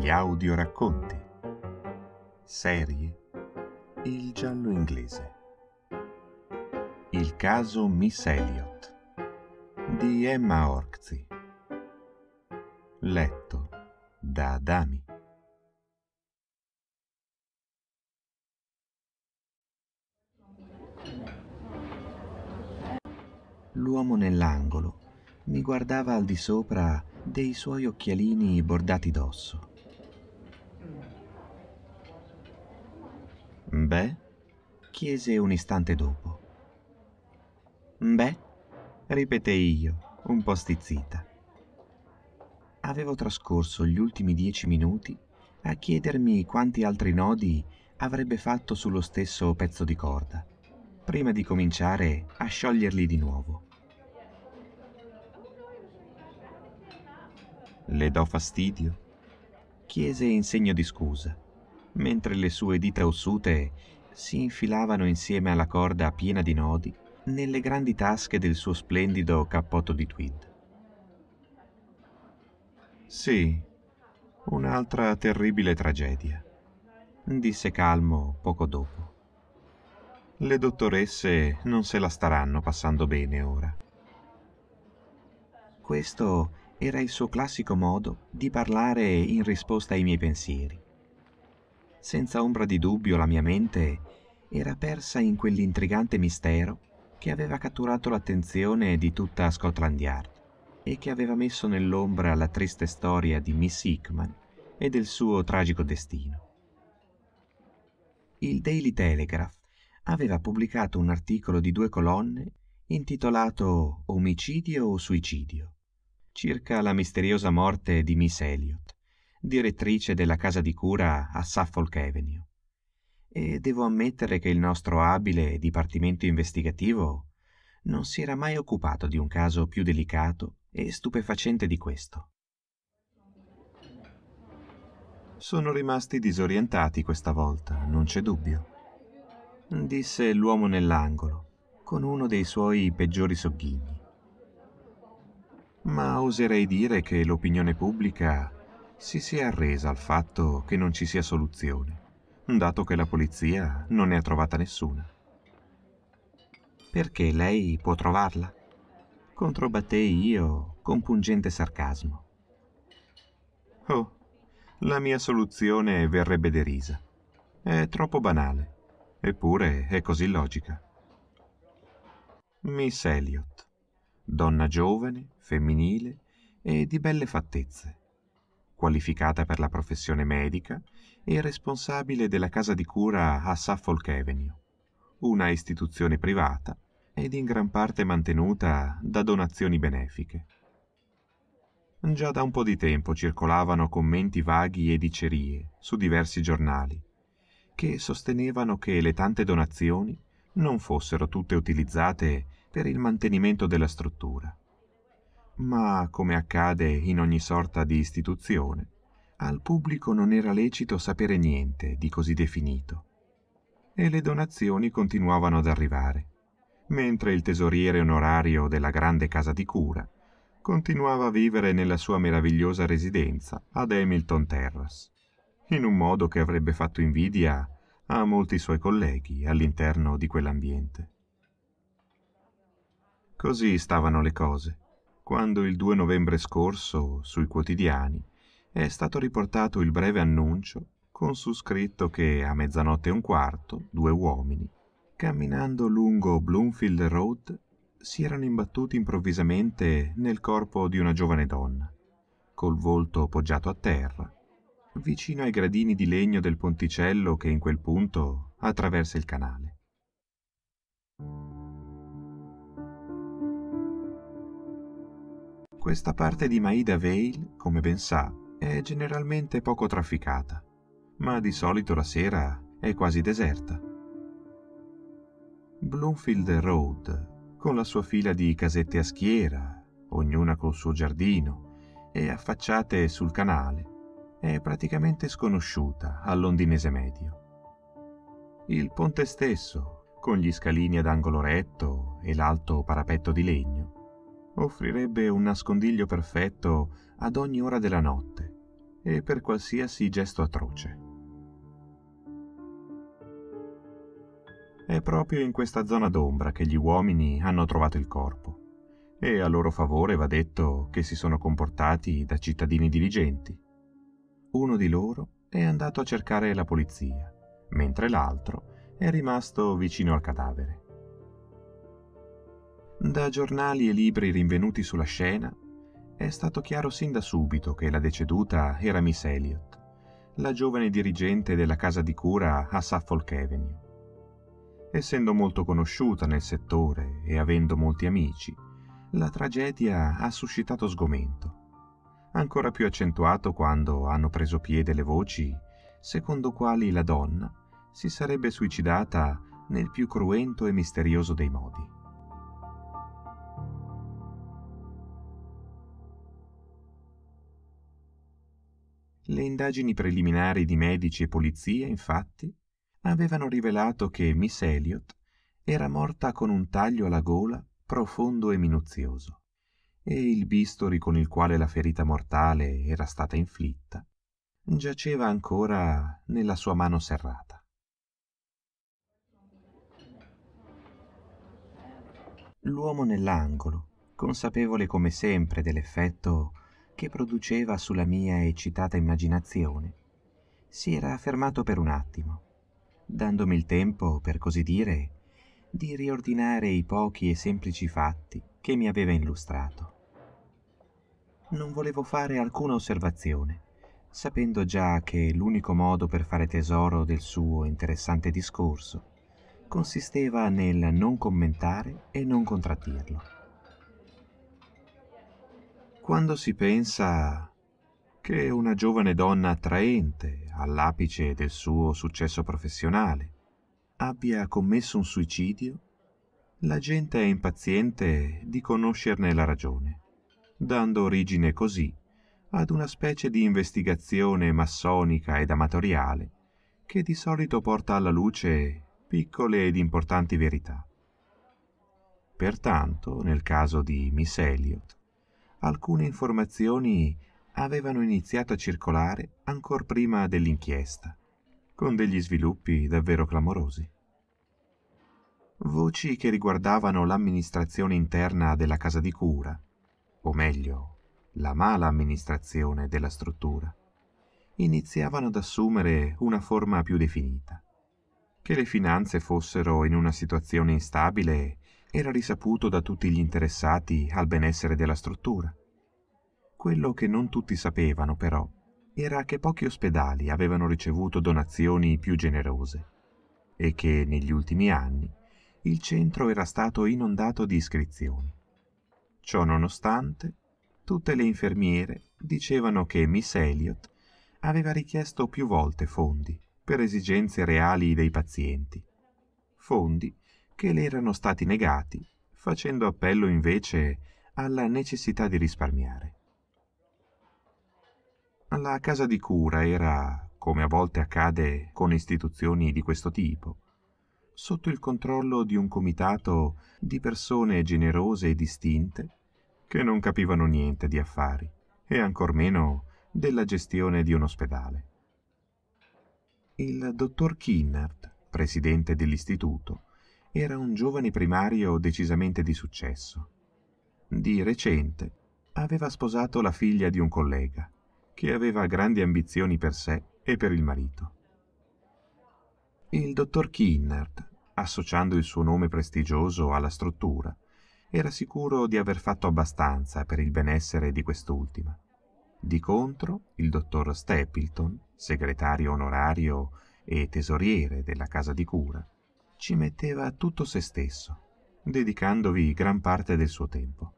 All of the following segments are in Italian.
gli audio racconti, serie il giallo inglese. Il caso Miss Elliot di Emma Orzi. Letto da Adami. L'uomo nell'angolo mi guardava al di sopra dei suoi occhialini bordati d'osso. chiese un istante dopo. Beh, ripetei io, un po' stizzita. Avevo trascorso gli ultimi dieci minuti a chiedermi quanti altri nodi avrebbe fatto sullo stesso pezzo di corda, prima di cominciare a scioglierli di nuovo. Le do fastidio? chiese in segno di scusa, mentre le sue dita ossute si infilavano insieme alla corda piena di nodi nelle grandi tasche del suo splendido cappotto di tweed. Sì, un'altra terribile tragedia, disse Calmo poco dopo. Le dottoresse non se la staranno passando bene ora. Questo era il suo classico modo di parlare in risposta ai miei pensieri. Senza ombra di dubbio la mia mente era persa in quell'intrigante mistero che aveva catturato l'attenzione di tutta Scotland Yard e che aveva messo nell'ombra la triste storia di Miss Hickman e del suo tragico destino. Il Daily Telegraph aveva pubblicato un articolo di due colonne intitolato Omicidio o suicidio, circa la misteriosa morte di Miss Elliot, direttrice della casa di cura a Suffolk Avenue. E devo ammettere che il nostro abile dipartimento investigativo non si era mai occupato di un caso più delicato e stupefacente di questo. Sono rimasti disorientati questa volta, non c'è dubbio, disse l'uomo nell'angolo, con uno dei suoi peggiori sogghigni. Ma oserei dire che l'opinione pubblica si sia arresa al fatto che non ci sia soluzione, dato che la polizia non ne ha trovata nessuna. Perché lei può trovarla? Controbatté io con pungente sarcasmo. Oh, la mia soluzione verrebbe derisa. È troppo banale, eppure è così logica. Miss Elliot, donna giovane, femminile e di belle fattezze qualificata per la professione medica e responsabile della casa di cura a Suffolk Avenue, una istituzione privata ed in gran parte mantenuta da donazioni benefiche. Già da un po' di tempo circolavano commenti vaghi e dicerie su diversi giornali che sostenevano che le tante donazioni non fossero tutte utilizzate per il mantenimento della struttura, ma, come accade in ogni sorta di istituzione, al pubblico non era lecito sapere niente di così definito. E le donazioni continuavano ad arrivare, mentre il tesoriere onorario della grande casa di cura continuava a vivere nella sua meravigliosa residenza ad Hamilton Terrace, in un modo che avrebbe fatto invidia a molti suoi colleghi all'interno di quell'ambiente. Così stavano le cose quando il 2 novembre scorso sui quotidiani è stato riportato il breve annuncio con su scritto che a mezzanotte e un quarto due uomini, camminando lungo Bloomfield Road, si erano imbattuti improvvisamente nel corpo di una giovane donna, col volto poggiato a terra, vicino ai gradini di legno del ponticello che in quel punto attraversa il canale. Questa parte di Maida Vale, come ben sa, è generalmente poco trafficata, ma di solito la sera è quasi deserta. Bloomfield Road, con la sua fila di casette a schiera, ognuna col suo giardino, e affacciate sul canale, è praticamente sconosciuta al londinese medio. Il ponte stesso, con gli scalini ad angolo retto e l'alto parapetto di legno, offrirebbe un nascondiglio perfetto ad ogni ora della notte e per qualsiasi gesto atroce. È proprio in questa zona d'ombra che gli uomini hanno trovato il corpo e a loro favore va detto che si sono comportati da cittadini diligenti. Uno di loro è andato a cercare la polizia, mentre l'altro è rimasto vicino al cadavere. Da giornali e libri rinvenuti sulla scena, è stato chiaro sin da subito che la deceduta era Miss Elliot, la giovane dirigente della casa di cura a Suffolk Avenue. Essendo molto conosciuta nel settore e avendo molti amici, la tragedia ha suscitato sgomento, ancora più accentuato quando hanno preso piede le voci secondo quali la donna si sarebbe suicidata nel più cruento e misterioso dei modi. Le indagini preliminari di medici e polizia, infatti, avevano rivelato che Miss Elliot era morta con un taglio alla gola profondo e minuzioso, e il bisturi con il quale la ferita mortale era stata inflitta giaceva ancora nella sua mano serrata. L'uomo nell'angolo, consapevole come sempre dell'effetto che produceva sulla mia eccitata immaginazione, si era fermato per un attimo, dandomi il tempo, per così dire, di riordinare i pochi e semplici fatti che mi aveva illustrato. Non volevo fare alcuna osservazione, sapendo già che l'unico modo per fare tesoro del suo interessante discorso consisteva nel non commentare e non contraddirlo quando si pensa che una giovane donna attraente, all'apice del suo successo professionale, abbia commesso un suicidio, la gente è impaziente di conoscerne la ragione, dando origine così ad una specie di investigazione massonica ed amatoriale che di solito porta alla luce piccole ed importanti verità. Pertanto, nel caso di Miss Elliot, alcune informazioni avevano iniziato a circolare ancor prima dell'inchiesta, con degli sviluppi davvero clamorosi. Voci che riguardavano l'amministrazione interna della casa di cura, o meglio, la mala amministrazione della struttura, iniziavano ad assumere una forma più definita. Che le finanze fossero in una situazione instabile era risaputo da tutti gli interessati al benessere della struttura. Quello che non tutti sapevano, però, era che pochi ospedali avevano ricevuto donazioni più generose e che negli ultimi anni il centro era stato inondato di iscrizioni. Ciò nonostante, tutte le infermiere dicevano che Miss Elliot aveva richiesto più volte fondi per esigenze reali dei pazienti, fondi che le erano stati negati, facendo appello invece alla necessità di risparmiare. La casa di cura era, come a volte accade con istituzioni di questo tipo, sotto il controllo di un comitato di persone generose e distinte che non capivano niente di affari e ancor meno della gestione di un ospedale. Il dottor Kinnard, presidente dell'istituto, era un giovane primario decisamente di successo. Di recente aveva sposato la figlia di un collega, che aveva grandi ambizioni per sé e per il marito. Il dottor Kinnard, associando il suo nome prestigioso alla struttura, era sicuro di aver fatto abbastanza per il benessere di quest'ultima. Di contro, il dottor Stapleton, segretario onorario e tesoriere della casa di cura, ci metteva tutto se stesso, dedicandovi gran parte del suo tempo.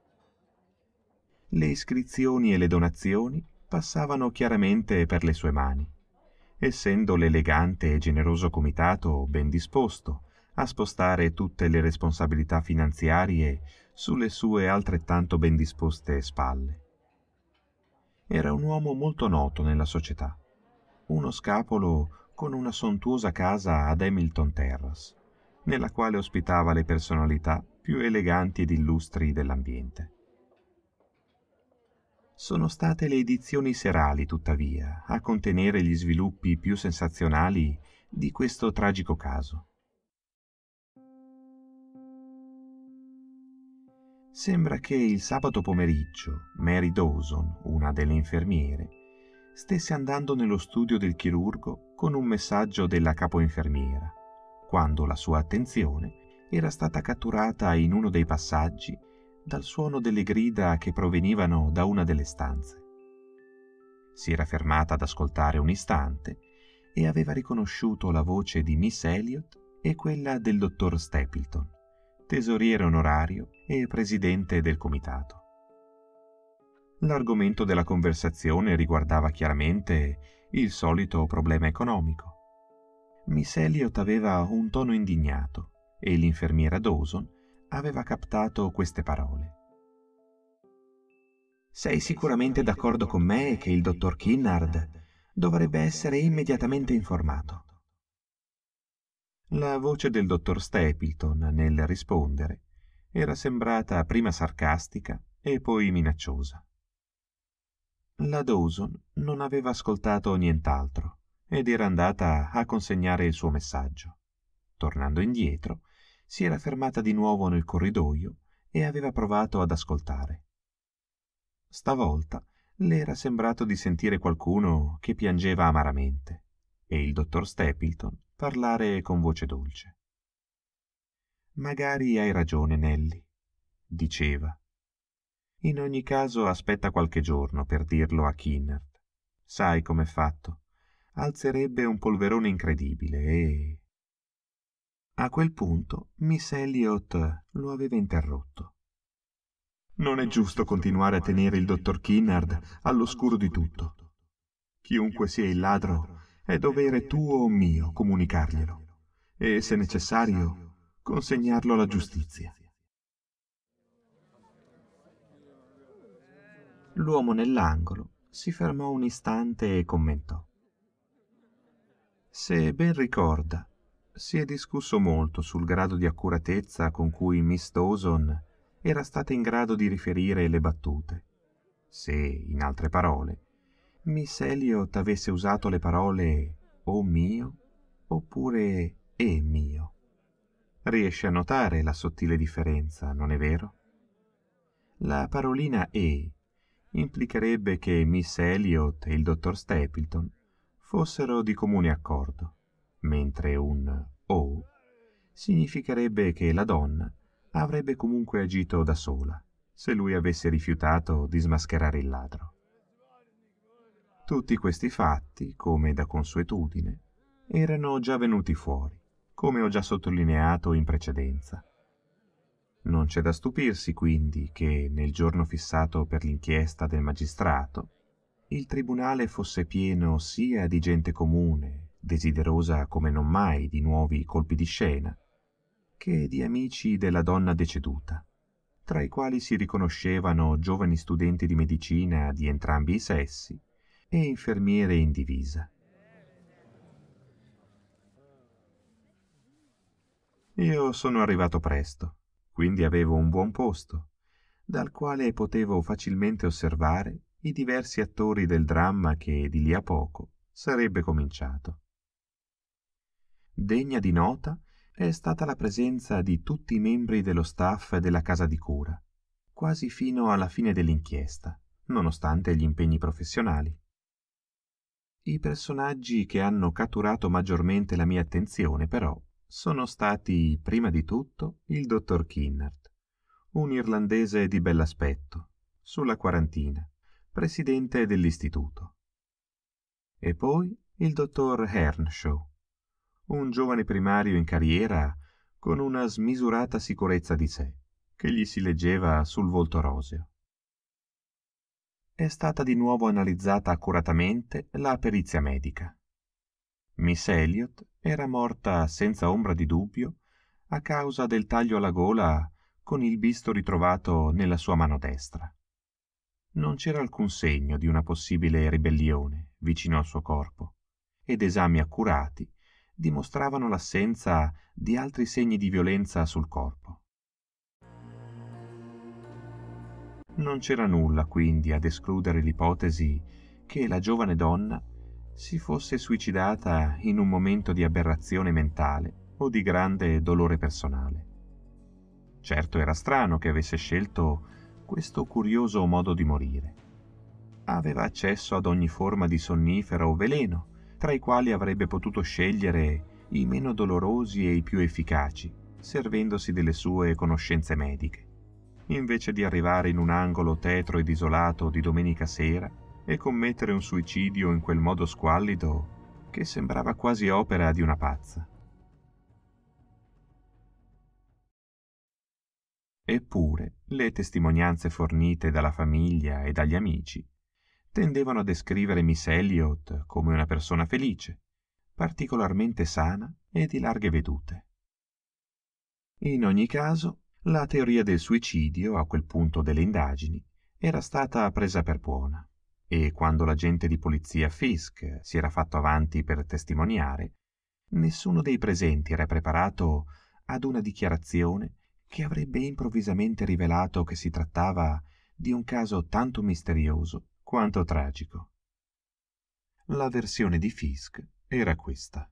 Le iscrizioni e le donazioni passavano chiaramente per le sue mani, essendo l'elegante e generoso comitato ben disposto a spostare tutte le responsabilità finanziarie sulle sue altrettanto ben disposte spalle. Era un uomo molto noto nella società, uno scapolo con una sontuosa casa ad Hamilton Terrace nella quale ospitava le personalità più eleganti ed illustri dell'ambiente. Sono state le edizioni serali, tuttavia, a contenere gli sviluppi più sensazionali di questo tragico caso. Sembra che il sabato pomeriggio Mary Dawson, una delle infermiere, stesse andando nello studio del chirurgo con un messaggio della capoinfermiera quando la sua attenzione era stata catturata in uno dei passaggi dal suono delle grida che provenivano da una delle stanze. Si era fermata ad ascoltare un istante e aveva riconosciuto la voce di Miss Elliot e quella del dottor Stapleton, tesoriere onorario e presidente del comitato. L'argomento della conversazione riguardava chiaramente il solito problema economico Miss Elliot aveva un tono indignato e l'infermiera Dawson aveva captato queste parole. Sei sicuramente d'accordo con me che il dottor Kinnard dovrebbe essere immediatamente informato. La voce del dottor Stapleton nel rispondere era sembrata prima sarcastica e poi minacciosa. La Dawson non aveva ascoltato nient'altro ed era andata a consegnare il suo messaggio. Tornando indietro, si era fermata di nuovo nel corridoio e aveva provato ad ascoltare. Stavolta le era sembrato di sentire qualcuno che piangeva amaramente e il dottor Stapleton parlare con voce dolce. Magari hai ragione, Nelly, diceva. In ogni caso aspetta qualche giorno per dirlo a Kinnard. Sai com'è fatto alzerebbe un polverone incredibile e... A quel punto Miss Elliot lo aveva interrotto. Non è giusto continuare a tenere il dottor Kinnard all'oscuro di tutto. Chiunque sia il ladro, è dovere tuo o mio comunicarglielo e, se necessario, consegnarlo alla giustizia. L'uomo nell'angolo si fermò un istante e commentò. Se ben ricorda, si è discusso molto sul grado di accuratezza con cui Miss Dawson era stata in grado di riferire le battute. Se, in altre parole, Miss Elliot avesse usato le parole o mio oppure e mio. Riesce a notare la sottile differenza, non è vero? La parolina e implicherebbe che Miss Elliot e il dottor Stapleton fossero di comune accordo, mentre un o significherebbe che la donna avrebbe comunque agito da sola, se lui avesse rifiutato di smascherare il ladro. Tutti questi fatti, come da consuetudine, erano già venuti fuori, come ho già sottolineato in precedenza. Non c'è da stupirsi quindi che nel giorno fissato per l'inchiesta del magistrato il tribunale fosse pieno sia di gente comune, desiderosa come non mai di nuovi colpi di scena, che di amici della donna deceduta, tra i quali si riconoscevano giovani studenti di medicina di entrambi i sessi e infermiere in divisa. Io sono arrivato presto, quindi avevo un buon posto, dal quale potevo facilmente osservare i diversi attori del dramma che di lì a poco sarebbe cominciato. Degna di nota è stata la presenza di tutti i membri dello staff della casa di cura, quasi fino alla fine dell'inchiesta, nonostante gli impegni professionali. I personaggi che hanno catturato maggiormente la mia attenzione, però, sono stati prima di tutto il dottor Kinnard, un irlandese di bell'aspetto, sulla quarantina, presidente dell'istituto. E poi il dottor Hernshaw, un giovane primario in carriera con una smisurata sicurezza di sé che gli si leggeva sul volto roseo. È stata di nuovo analizzata accuratamente la perizia medica. Miss Elliot era morta senza ombra di dubbio a causa del taglio alla gola con il bisto ritrovato nella sua mano destra non c'era alcun segno di una possibile ribellione vicino al suo corpo ed esami accurati dimostravano l'assenza di altri segni di violenza sul corpo non c'era nulla quindi ad escludere l'ipotesi che la giovane donna si fosse suicidata in un momento di aberrazione mentale o di grande dolore personale. Certo era strano che avesse scelto questo curioso modo di morire. Aveva accesso ad ogni forma di sonnifero o veleno, tra i quali avrebbe potuto scegliere i meno dolorosi e i più efficaci, servendosi delle sue conoscenze mediche. Invece di arrivare in un angolo tetro ed isolato di domenica sera e commettere un suicidio in quel modo squallido che sembrava quasi opera di una pazza. Eppure le testimonianze fornite dalla famiglia e dagli amici tendevano a descrivere Miss Elliot come una persona felice, particolarmente sana e di larghe vedute. In ogni caso, la teoria del suicidio a quel punto delle indagini era stata presa per buona e quando l'agente di polizia Fisk si era fatto avanti per testimoniare, nessuno dei presenti era preparato ad una dichiarazione che avrebbe improvvisamente rivelato che si trattava di un caso tanto misterioso quanto tragico. La versione di Fisk era questa.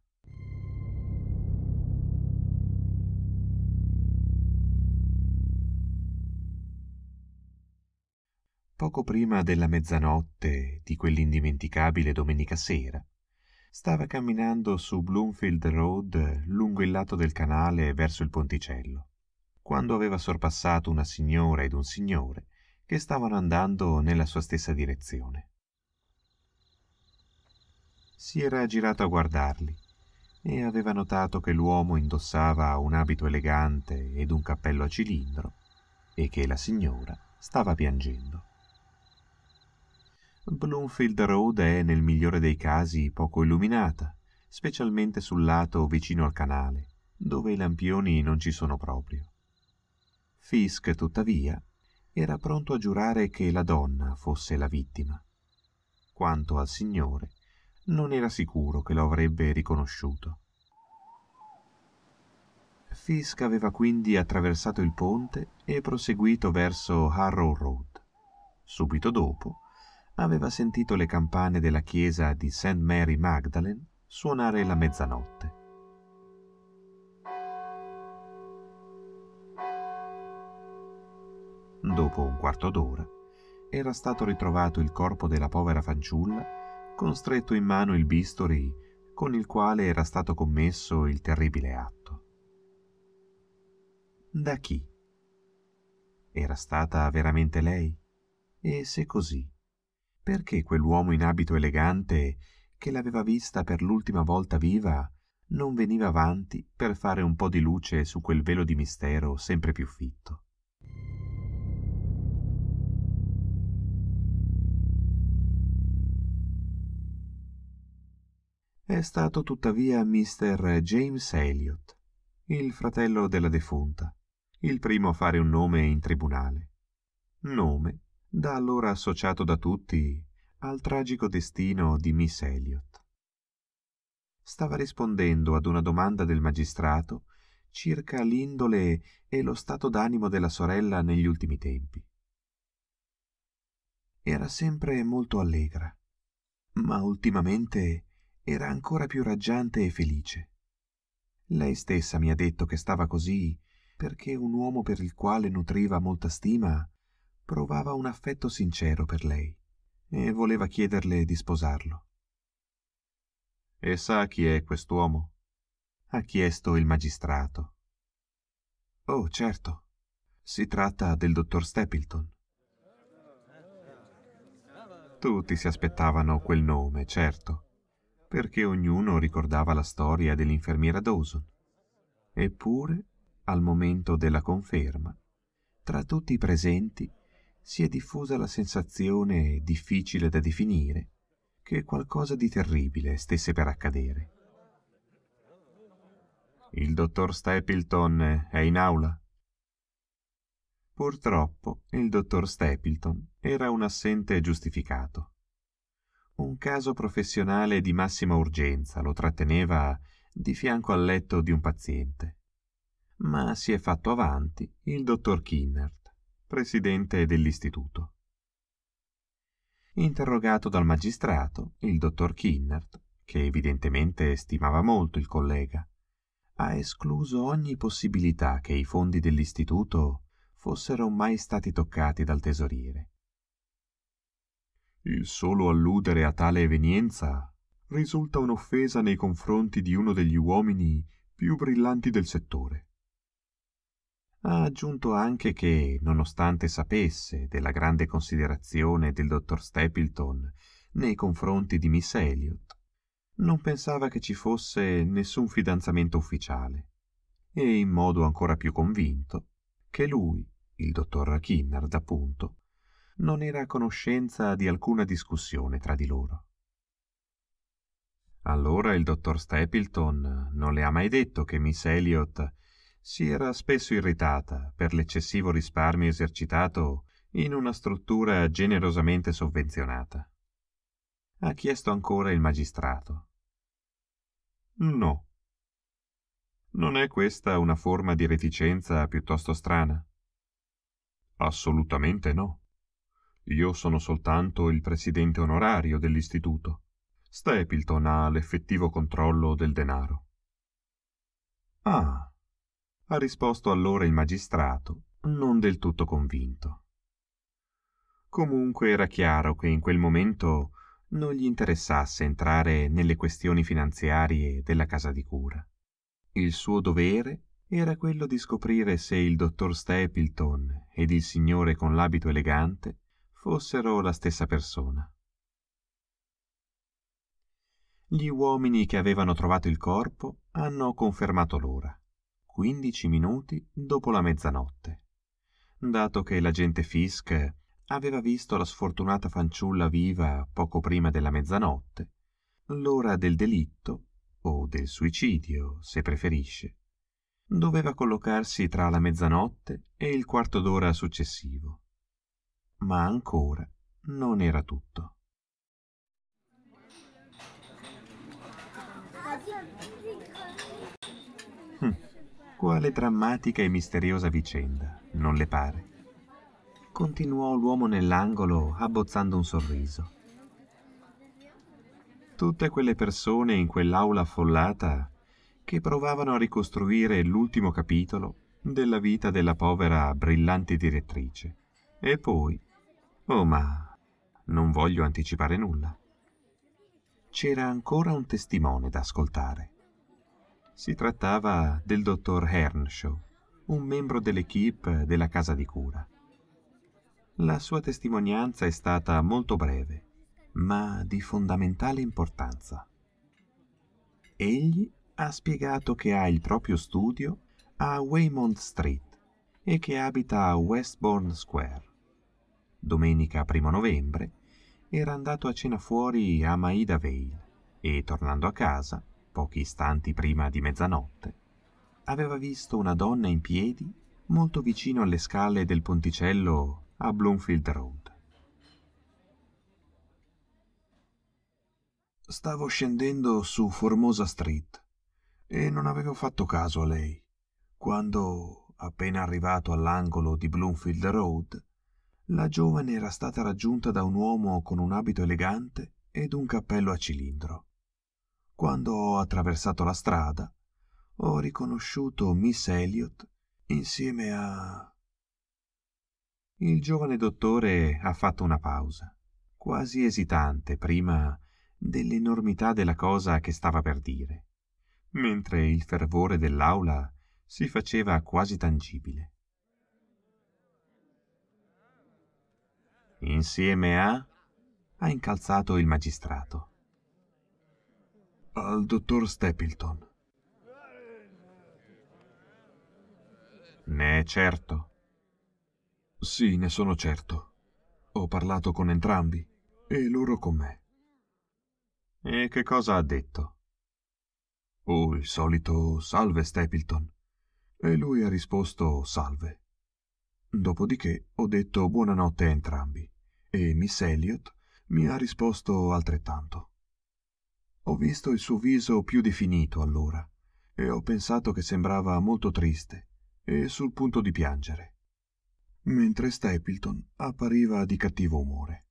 Poco prima della mezzanotte di quell'indimenticabile domenica sera, stava camminando su Bloomfield Road lungo il lato del canale verso il ponticello quando aveva sorpassato una signora ed un signore che stavano andando nella sua stessa direzione. Si era girato a guardarli e aveva notato che l'uomo indossava un abito elegante ed un cappello a cilindro e che la signora stava piangendo. Bloomfield Road è nel migliore dei casi poco illuminata, specialmente sul lato vicino al canale, dove i lampioni non ci sono proprio. Fisk, tuttavia, era pronto a giurare che la donna fosse la vittima. Quanto al Signore, non era sicuro che lo avrebbe riconosciuto. Fisk aveva quindi attraversato il ponte e proseguito verso Harrow Road. Subito dopo aveva sentito le campane della chiesa di St. Mary Magdalene suonare la mezzanotte. Dopo un quarto d'ora era stato ritrovato il corpo della povera fanciulla con stretto in mano il bisturi con il quale era stato commesso il terribile atto. Da chi? Era stata veramente lei? E se così, perché quell'uomo in abito elegante che l'aveva vista per l'ultima volta viva non veniva avanti per fare un po' di luce su quel velo di mistero sempre più fitto? è stato tuttavia Mr. James Elliot, il fratello della defunta, il primo a fare un nome in tribunale. Nome da allora associato da tutti al tragico destino di Miss Elliot. Stava rispondendo ad una domanda del magistrato circa l'indole e lo stato d'animo della sorella negli ultimi tempi. Era sempre molto allegra, ma ultimamente era ancora più raggiante e felice. Lei stessa mi ha detto che stava così perché un uomo per il quale nutriva molta stima provava un affetto sincero per lei e voleva chiederle di sposarlo. E sa chi è quest'uomo? ha chiesto il magistrato. Oh, certo. Si tratta del dottor Stapleton. Tutti si aspettavano quel nome, certo perché ognuno ricordava la storia dell'infermiera Dawson. Eppure, al momento della conferma, tra tutti i presenti si è diffusa la sensazione difficile da definire che qualcosa di terribile stesse per accadere. Il dottor Stapleton è in aula? Purtroppo il dottor Stapleton era un assente giustificato. Un caso professionale di massima urgenza lo tratteneva di fianco al letto di un paziente. Ma si è fatto avanti il dottor Kinnert, presidente dell'istituto. Interrogato dal magistrato, il dottor Kinnert, che evidentemente stimava molto il collega, ha escluso ogni possibilità che i fondi dell'istituto fossero mai stati toccati dal tesoriere il solo alludere a tale evenienza risulta un'offesa nei confronti di uno degli uomini più brillanti del settore. Ha aggiunto anche che, nonostante sapesse della grande considerazione del dottor Stapleton nei confronti di Miss Elliot, non pensava che ci fosse nessun fidanzamento ufficiale e in modo ancora più convinto che lui, il dottor Kinnard appunto, non era a conoscenza di alcuna discussione tra di loro. Allora il dottor Stapleton non le ha mai detto che Miss Elliot si era spesso irritata per l'eccessivo risparmio esercitato in una struttura generosamente sovvenzionata. Ha chiesto ancora il magistrato. No. Non è questa una forma di reticenza piuttosto strana? Assolutamente no. Io sono soltanto il presidente onorario dell'istituto. Stapleton ha l'effettivo controllo del denaro. Ah, ha risposto allora il magistrato, non del tutto convinto. Comunque era chiaro che in quel momento non gli interessasse entrare nelle questioni finanziarie della casa di cura. Il suo dovere era quello di scoprire se il dottor Stapleton ed il signore con l'abito elegante fossero la stessa persona gli uomini che avevano trovato il corpo hanno confermato l'ora 15 minuti dopo la mezzanotte dato che l'agente Fisk aveva visto la sfortunata fanciulla viva poco prima della mezzanotte l'ora del delitto o del suicidio se preferisce doveva collocarsi tra la mezzanotte e il quarto d'ora successivo ma ancora non era tutto. Hm, quale drammatica e misteriosa vicenda, non le pare? Continuò l'uomo nell'angolo abbozzando un sorriso. Tutte quelle persone in quell'aula affollata che provavano a ricostruire l'ultimo capitolo della vita della povera brillante direttrice e poi Oh, ma non voglio anticipare nulla. C'era ancora un testimone da ascoltare. Si trattava del dottor Hernshaw, un membro dell'equipe della casa di cura. La sua testimonianza è stata molto breve, ma di fondamentale importanza. Egli ha spiegato che ha il proprio studio a Waymond Street e che abita a Westbourne Square domenica 1 novembre, era andato a cena fuori a Maida Vale e, tornando a casa, pochi istanti prima di mezzanotte, aveva visto una donna in piedi molto vicino alle scale del ponticello a Bloomfield Road. Stavo scendendo su Formosa Street e non avevo fatto caso a lei, quando, appena arrivato all'angolo di Bloomfield Road, la giovane era stata raggiunta da un uomo con un abito elegante ed un cappello a cilindro. Quando ho attraversato la strada, ho riconosciuto Miss Elliot insieme a... Il giovane dottore ha fatto una pausa, quasi esitante prima dell'enormità della cosa che stava per dire, mentre il fervore dell'aula si faceva quasi tangibile. Insieme a... ha incalzato il magistrato. Al dottor Stapleton. Ne è certo? Sì, ne sono certo. Ho parlato con entrambi e loro con me. E che cosa ha detto? Oh, il solito salve Stapleton. E lui ha risposto salve. Dopodiché ho detto buonanotte a entrambi e Miss Elliot mi ha risposto altrettanto. Ho visto il suo viso più definito allora e ho pensato che sembrava molto triste e sul punto di piangere, mentre Stapleton appariva di cattivo umore.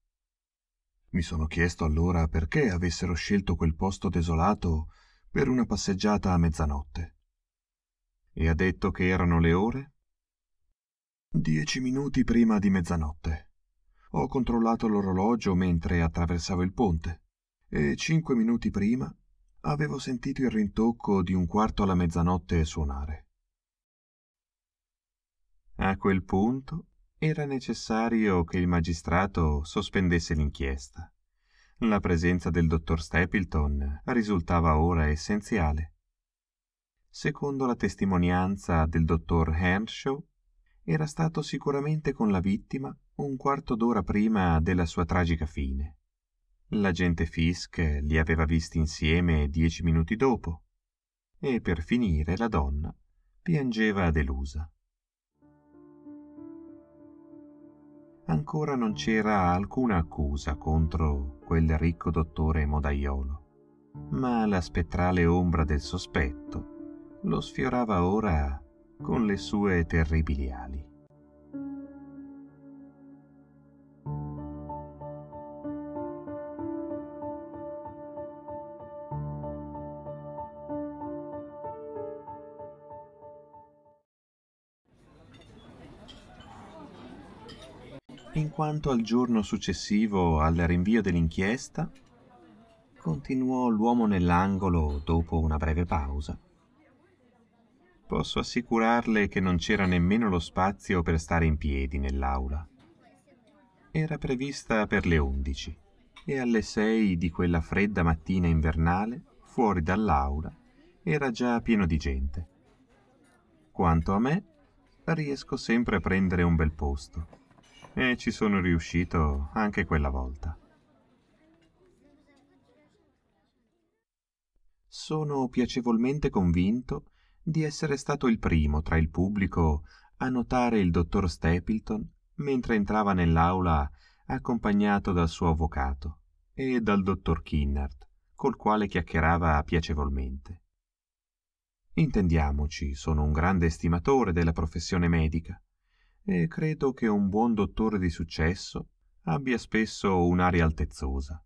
Mi sono chiesto allora perché avessero scelto quel posto desolato per una passeggiata a mezzanotte. E ha detto che erano le ore? Dieci minuti prima di mezzanotte. Ho controllato l'orologio mentre attraversavo il ponte e cinque minuti prima avevo sentito il rintocco di un quarto alla mezzanotte suonare. A quel punto era necessario che il magistrato sospendesse l'inchiesta. La presenza del dottor Stapleton risultava ora essenziale. Secondo la testimonianza del dottor Hernshaw, era stato sicuramente con la vittima un quarto d'ora prima della sua tragica fine. L'agente Fisk li aveva visti insieme dieci minuti dopo e per finire la donna piangeva delusa. Ancora non c'era alcuna accusa contro quel ricco dottore Modaiolo, ma la spettrale ombra del sospetto lo sfiorava ora con le sue terribili ali. In quanto al giorno successivo al rinvio dell'inchiesta, continuò l'uomo nell'angolo dopo una breve pausa Posso assicurarle che non c'era nemmeno lo spazio per stare in piedi nell'aula. Era prevista per le undici e alle sei di quella fredda mattina invernale, fuori dall'aula, era già pieno di gente. Quanto a me, riesco sempre a prendere un bel posto e ci sono riuscito anche quella volta. Sono piacevolmente convinto che di essere stato il primo tra il pubblico a notare il dottor stapleton mentre entrava nell'aula accompagnato dal suo avvocato e dal dottor kinnard col quale chiacchierava piacevolmente intendiamoci sono un grande estimatore della professione medica e credo che un buon dottore di successo abbia spesso un'aria altezzosa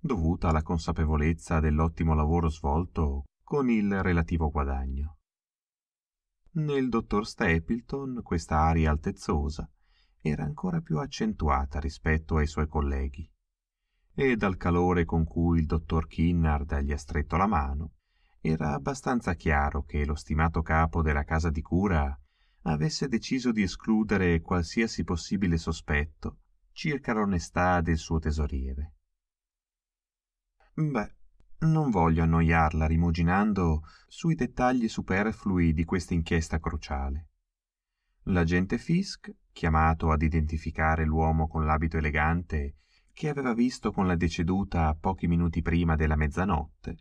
dovuta alla consapevolezza dell'ottimo lavoro svolto con il relativo guadagno nel dottor Stapleton questa aria altezzosa era ancora più accentuata rispetto ai suoi colleghi e dal calore con cui il dottor Kinnard gli ha stretto la mano era abbastanza chiaro che lo stimato capo della casa di cura avesse deciso di escludere qualsiasi possibile sospetto circa l'onestà del suo tesoriere. Beh, non voglio annoiarla rimuginando sui dettagli superflui di questa inchiesta cruciale. L'agente Fisk, chiamato ad identificare l'uomo con l'abito elegante che aveva visto con la deceduta pochi minuti prima della mezzanotte,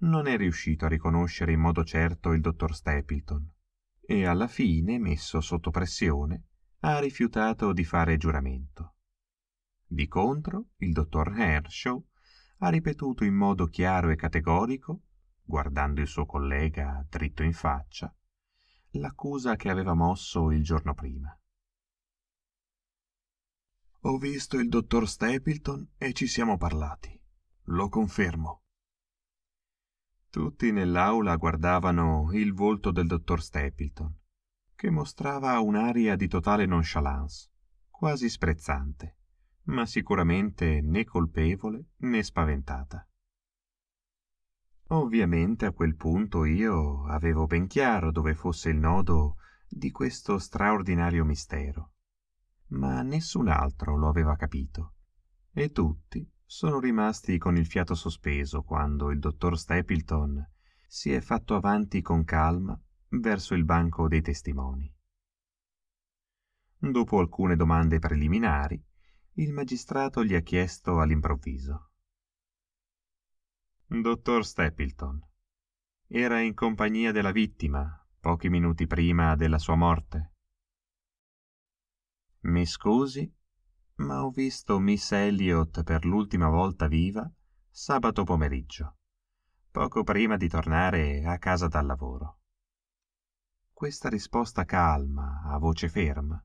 non è riuscito a riconoscere in modo certo il dottor Stapleton e alla fine, messo sotto pressione, ha rifiutato di fare giuramento. Di contro, il dottor Herschel ha ripetuto in modo chiaro e categorico, guardando il suo collega dritto in faccia, l'accusa che aveva mosso il giorno prima. Ho visto il dottor Stapleton e ci siamo parlati. Lo confermo. Tutti nell'aula guardavano il volto del dottor Stapleton, che mostrava un'aria di totale nonchalance, quasi sprezzante ma sicuramente né colpevole né spaventata. Ovviamente a quel punto io avevo ben chiaro dove fosse il nodo di questo straordinario mistero, ma nessun altro lo aveva capito, e tutti sono rimasti con il fiato sospeso quando il dottor Stapleton si è fatto avanti con calma verso il banco dei testimoni. Dopo alcune domande preliminari, il magistrato gli ha chiesto all'improvviso. Dottor Stapleton, era in compagnia della vittima pochi minuti prima della sua morte. Mi scusi, ma ho visto Miss Elliot per l'ultima volta viva sabato pomeriggio, poco prima di tornare a casa dal lavoro. Questa risposta calma, a voce ferma,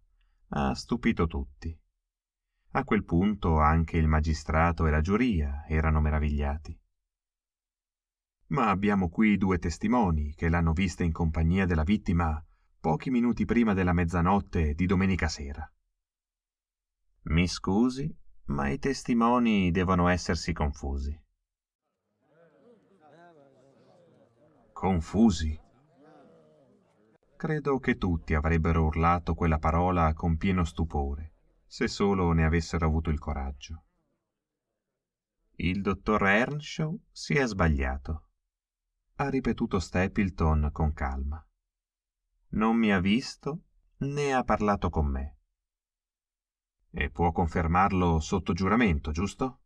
ha stupito tutti. A quel punto anche il magistrato e la giuria erano meravigliati. Ma abbiamo qui due testimoni che l'hanno vista in compagnia della vittima pochi minuti prima della mezzanotte di domenica sera. Mi scusi, ma i testimoni devono essersi confusi. Confusi? Credo che tutti avrebbero urlato quella parola con pieno stupore se solo ne avessero avuto il coraggio. Il dottor Earnshaw si è sbagliato, ha ripetuto Stapleton con calma. Non mi ha visto né ha parlato con me. E può confermarlo sotto giuramento, giusto?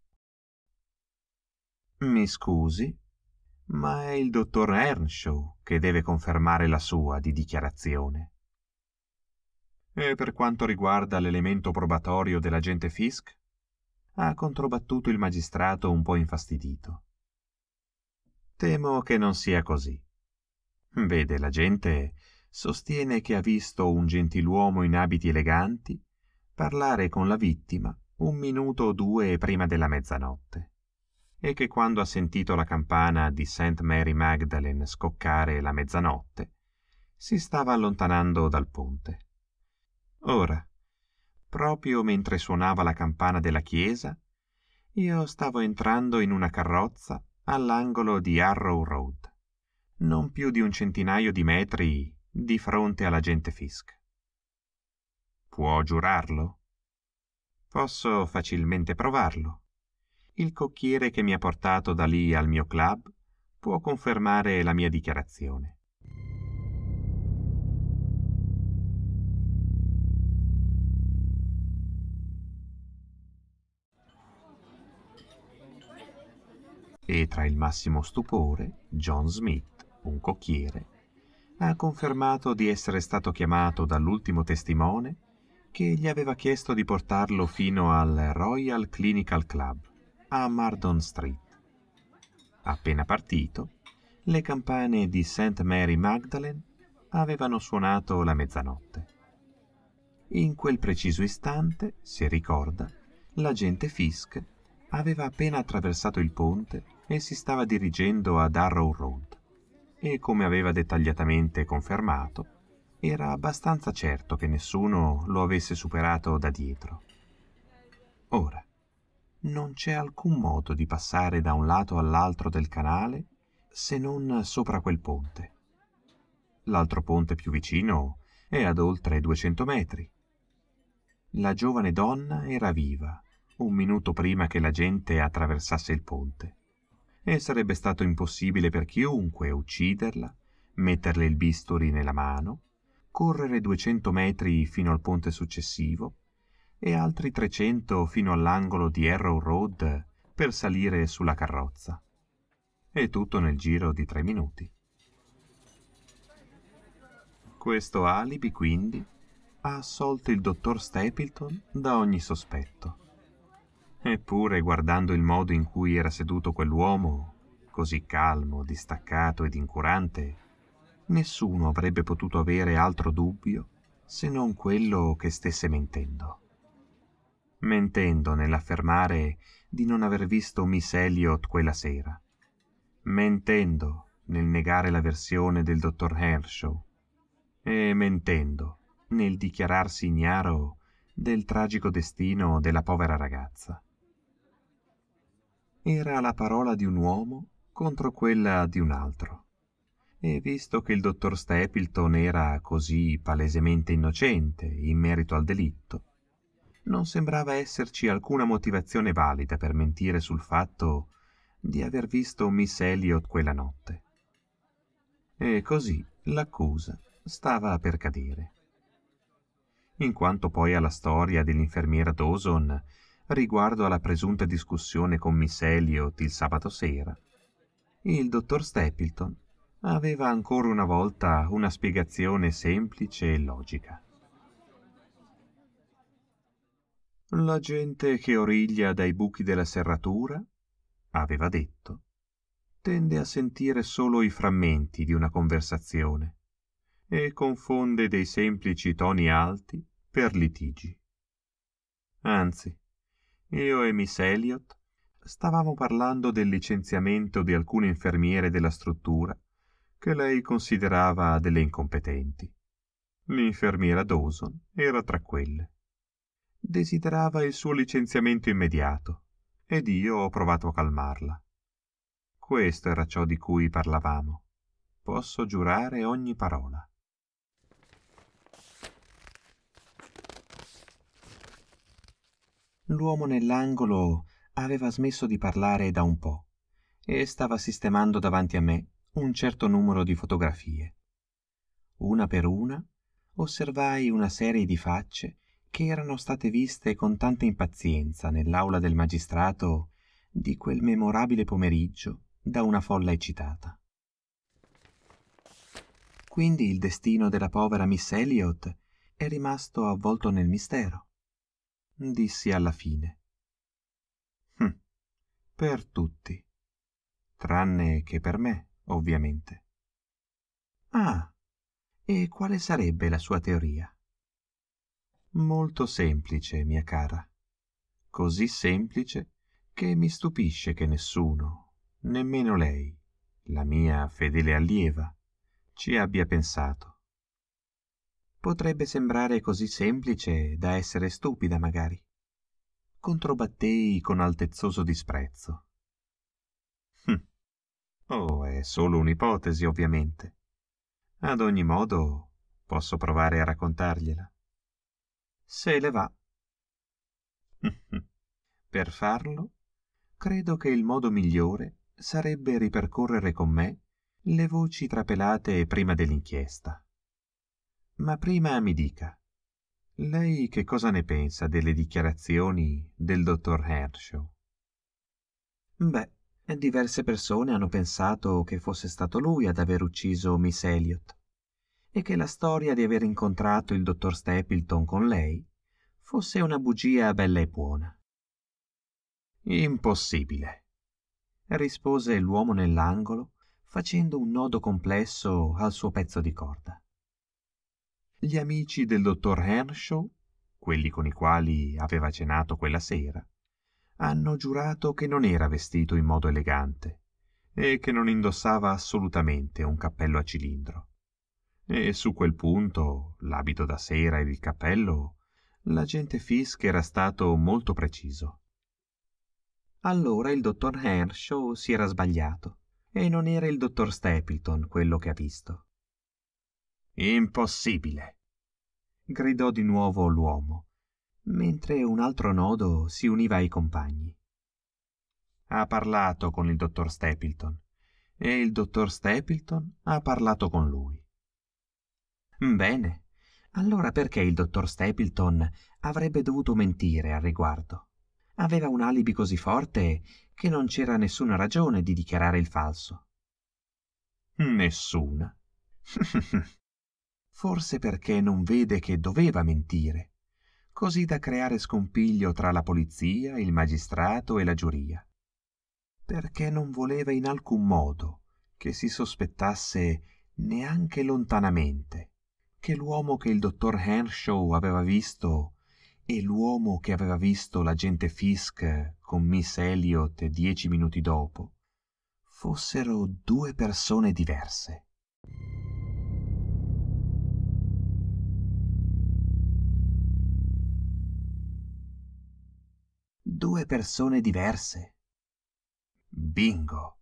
Mi scusi, ma è il dottor Earnshaw che deve confermare la sua di dichiarazione. E per quanto riguarda l'elemento probatorio dell'agente Fisk, ha controbattuto il magistrato un po' infastidito. Temo che non sia così. Vede, la gente sostiene che ha visto un gentiluomo in abiti eleganti parlare con la vittima un minuto o due prima della mezzanotte e che quando ha sentito la campana di St. Mary Magdalene scoccare la mezzanotte, si stava allontanando dal ponte. Ora, proprio mentre suonava la campana della chiesa, io stavo entrando in una carrozza all'angolo di Arrow Road, non più di un centinaio di metri di fronte alla gente Fisk. Può giurarlo? Posso facilmente provarlo. Il cocchiere che mi ha portato da lì al mio club può confermare la mia dichiarazione. e tra il massimo stupore John Smith, un cocchiere, ha confermato di essere stato chiamato dall'ultimo testimone che gli aveva chiesto di portarlo fino al Royal Clinical Club a Mardon Street. Appena partito, le campane di St. Mary Magdalene avevano suonato la mezzanotte. In quel preciso istante, si ricorda, l'agente Fisk aveva appena attraversato il ponte e si stava dirigendo ad Arrow Road e, come aveva dettagliatamente confermato, era abbastanza certo che nessuno lo avesse superato da dietro. Ora, non c'è alcun modo di passare da un lato all'altro del canale se non sopra quel ponte. L'altro ponte più vicino è ad oltre 200 metri. La giovane donna era viva un minuto prima che la gente attraversasse il ponte e sarebbe stato impossibile per chiunque ucciderla metterle il bisturi nella mano correre 200 metri fino al ponte successivo e altri 300 fino all'angolo di harrow road per salire sulla carrozza e tutto nel giro di tre minuti questo alibi quindi ha assolto il dottor Stapleton da ogni sospetto eppure guardando il modo in cui era seduto quell'uomo così calmo distaccato ed incurante nessuno avrebbe potuto avere altro dubbio se non quello che stesse mentendo mentendo nell'affermare di non aver visto miss elliot quella sera mentendo nel negare la versione del dottor Herschel e mentendo nel dichiararsi ignaro del tragico destino della povera ragazza era la parola di un uomo contro quella di un altro e visto che il dottor stapleton era così palesemente innocente in merito al delitto non sembrava esserci alcuna motivazione valida per mentire sul fatto di aver visto miss elliot quella notte e così l'accusa stava per cadere in quanto poi alla storia dell'infermiera dawson riguardo alla presunta discussione con Miss Elliot il sabato sera. Il dottor Stapleton aveva ancora una volta una spiegazione semplice e logica. La gente che origlia dai buchi della serratura, aveva detto, tende a sentire solo i frammenti di una conversazione e confonde dei semplici toni alti per litigi. Anzi, io e Miss Elliot stavamo parlando del licenziamento di alcune infermiere della struttura che lei considerava delle incompetenti. L'infermiera Dawson era tra quelle. Desiderava il suo licenziamento immediato ed io ho provato a calmarla. Questo era ciò di cui parlavamo. Posso giurare ogni parola. l'uomo nell'angolo aveva smesso di parlare da un po e stava sistemando davanti a me un certo numero di fotografie una per una osservai una serie di facce che erano state viste con tanta impazienza nell'aula del magistrato di quel memorabile pomeriggio da una folla eccitata. Quindi il destino della povera Miss Elliot è rimasto avvolto nel mistero disse alla fine. Hm, per tutti, tranne che per me, ovviamente. Ah, e quale sarebbe la sua teoria? Molto semplice, mia cara. Così semplice che mi stupisce che nessuno, nemmeno lei, la mia fedele allieva, ci abbia pensato potrebbe sembrare così semplice da essere stupida magari controbattei con altezzoso disprezzo hm oh è solo un'ipotesi ovviamente ad ogni modo posso provare a raccontargliela se le va hm. per farlo credo che il modo migliore sarebbe ripercorrere con me le voci trapelate prima dell'inchiesta ma prima mi dica, lei che cosa ne pensa delle dichiarazioni del dottor Herschel? Beh, diverse persone hanno pensato che fosse stato lui ad aver ucciso Miss Elliot e che la storia di aver incontrato il dottor Stapleton con lei fosse una bugia bella e buona. Impossibile, rispose l'uomo nell'angolo facendo un nodo complesso al suo pezzo di corda gli amici del dottor Earnshaw, quelli con i quali aveva cenato quella sera, hanno giurato che non era vestito in modo elegante e che non indossava assolutamente un cappello a cilindro. E su quel punto l'abito da sera ed il cappello l'agente Fisk era stato molto preciso. Allora il dottor Earnshaw si era sbagliato e non era il dottor Stapleton quello che ha visto impossibile gridò di nuovo l'uomo mentre un altro nodo si univa ai compagni ha parlato con il dottor stapleton e il dottor stapleton ha parlato con lui bene allora perché il dottor stapleton avrebbe dovuto mentire al riguardo aveva un alibi così forte che non c'era nessuna ragione di dichiarare il falso nessuna forse perché non vede che doveva mentire, così da creare scompiglio tra la polizia, il magistrato e la giuria, perché non voleva in alcun modo che si sospettasse neanche lontanamente che l'uomo che il dottor Henshaw aveva visto e l'uomo che aveva visto l'agente Fisk con Miss Elliot dieci minuti dopo fossero due persone diverse. due persone diverse. Bingo!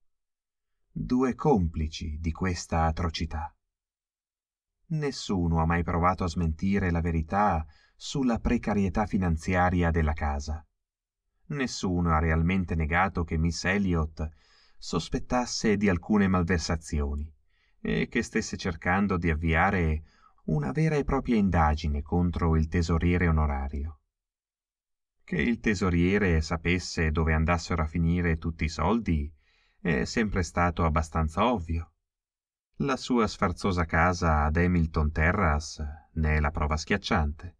Due complici di questa atrocità. Nessuno ha mai provato a smentire la verità sulla precarietà finanziaria della casa. Nessuno ha realmente negato che Miss Elliot sospettasse di alcune malversazioni e che stesse cercando di avviare una vera e propria indagine contro il tesoriere onorario che il tesoriere sapesse dove andassero a finire tutti i soldi è sempre stato abbastanza ovvio la sua sfarzosa casa ad hamilton terrace ne è la prova schiacciante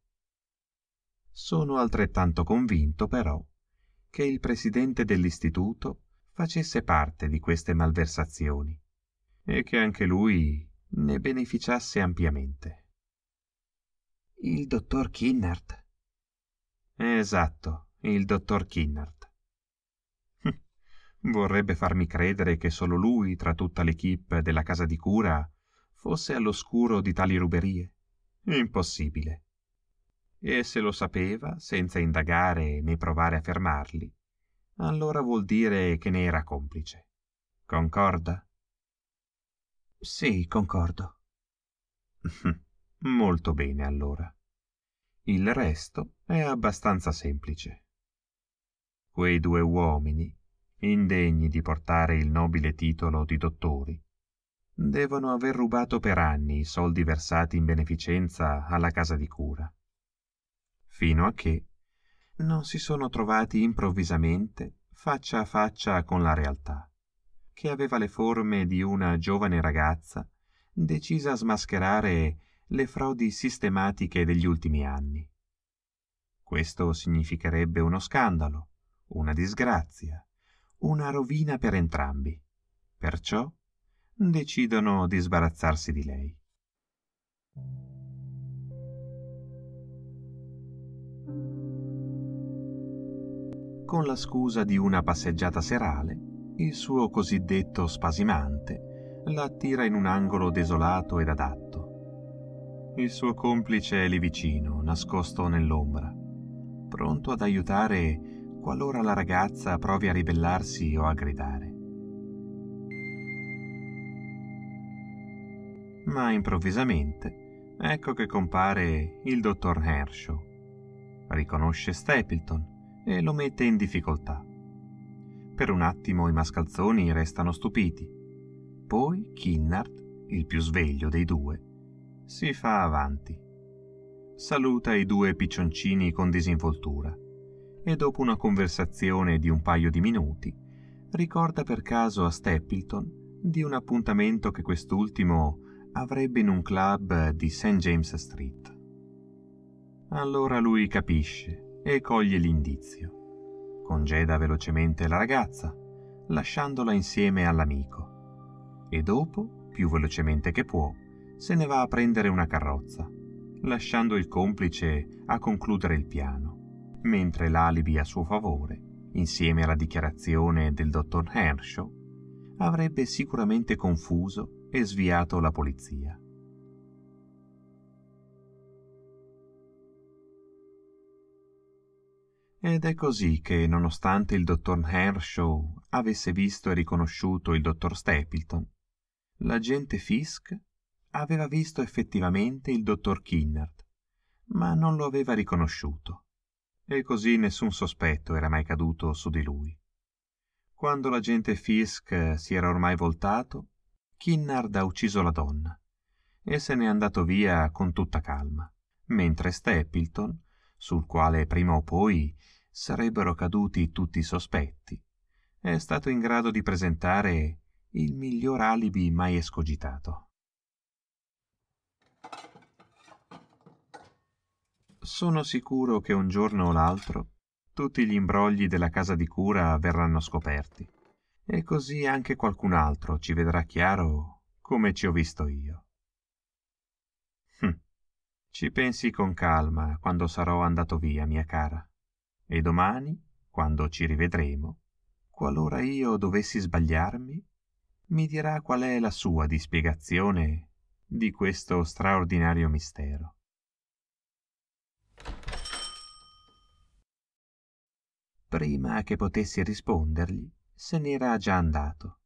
sono altrettanto convinto però che il presidente dell'istituto facesse parte di queste malversazioni e che anche lui ne beneficiasse ampiamente il dottor kinnard Esatto, il dottor Kinnard. Hm, vorrebbe farmi credere che solo lui, tra tutta l'equipe della casa di cura, fosse all'oscuro di tali ruberie. Impossibile. E se lo sapeva, senza indagare né provare a fermarli, allora vuol dire che ne era complice. Concorda? Sì, concordo. Molto bene allora il resto è abbastanza semplice quei due uomini indegni di portare il nobile titolo di dottori devono aver rubato per anni i soldi versati in beneficenza alla casa di cura fino a che non si sono trovati improvvisamente faccia a faccia con la realtà che aveva le forme di una giovane ragazza decisa a smascherare le frodi sistematiche degli ultimi anni. Questo significherebbe uno scandalo, una disgrazia, una rovina per entrambi. Perciò decidono di sbarazzarsi di lei. Con la scusa di una passeggiata serale, il suo cosiddetto spasimante la attira in un angolo desolato ed adatto il suo complice è lì vicino, nascosto nell'ombra, pronto ad aiutare qualora la ragazza provi a ribellarsi o a gridare. Ma improvvisamente ecco che compare il dottor Herschel. Riconosce Stapleton e lo mette in difficoltà. Per un attimo i mascalzoni restano stupiti. Poi Kinnard, il più sveglio dei due, si fa avanti. Saluta i due piccioncini con disinvoltura e dopo una conversazione di un paio di minuti ricorda per caso a Stapleton di un appuntamento che quest'ultimo avrebbe in un club di St. James Street. Allora lui capisce e coglie l'indizio. Congeda velocemente la ragazza, lasciandola insieme all'amico, e dopo, più velocemente che può, se ne va a prendere una carrozza, lasciando il complice a concludere il piano, mentre l'alibi a suo favore, insieme alla dichiarazione del dottor Hershaw, avrebbe sicuramente confuso e sviato la polizia. Ed è così che, nonostante il dottor Hershaw avesse visto e riconosciuto il dottor Stapleton, l'agente Fisk aveva visto effettivamente il dottor Kinnard, ma non lo aveva riconosciuto. E così nessun sospetto era mai caduto su di lui. Quando l'agente Fisk si era ormai voltato, Kinnard ha ucciso la donna e se n'è andato via con tutta calma, mentre Stapleton, sul quale prima o poi sarebbero caduti tutti i sospetti, è stato in grado di presentare il miglior alibi mai escogitato. Sono sicuro che un giorno o l'altro tutti gli imbrogli della casa di cura verranno scoperti e così anche qualcun altro ci vedrà chiaro come ci ho visto io. Hm. Ci pensi con calma quando sarò andato via, mia cara, e domani, quando ci rivedremo, qualora io dovessi sbagliarmi, mi dirà qual è la sua dispiegazione di questo straordinario mistero. prima che potessi rispondergli se n'era già andato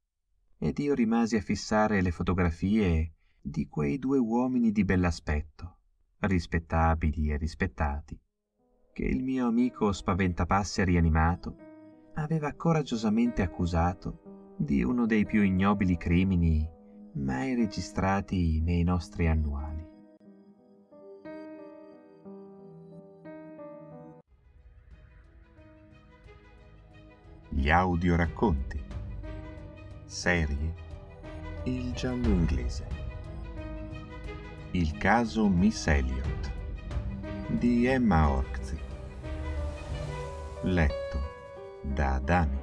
ed io rimasi a fissare le fotografie di quei due uomini di bell'aspetto rispettabili e rispettati che il mio amico spaventapasseri animato aveva coraggiosamente accusato di uno dei più ignobili crimini mai registrati nei nostri annuali. gli audio racconti, serie il giallo inglese. Il caso Miss Elliot di Emma Orczy. Letto da Adami.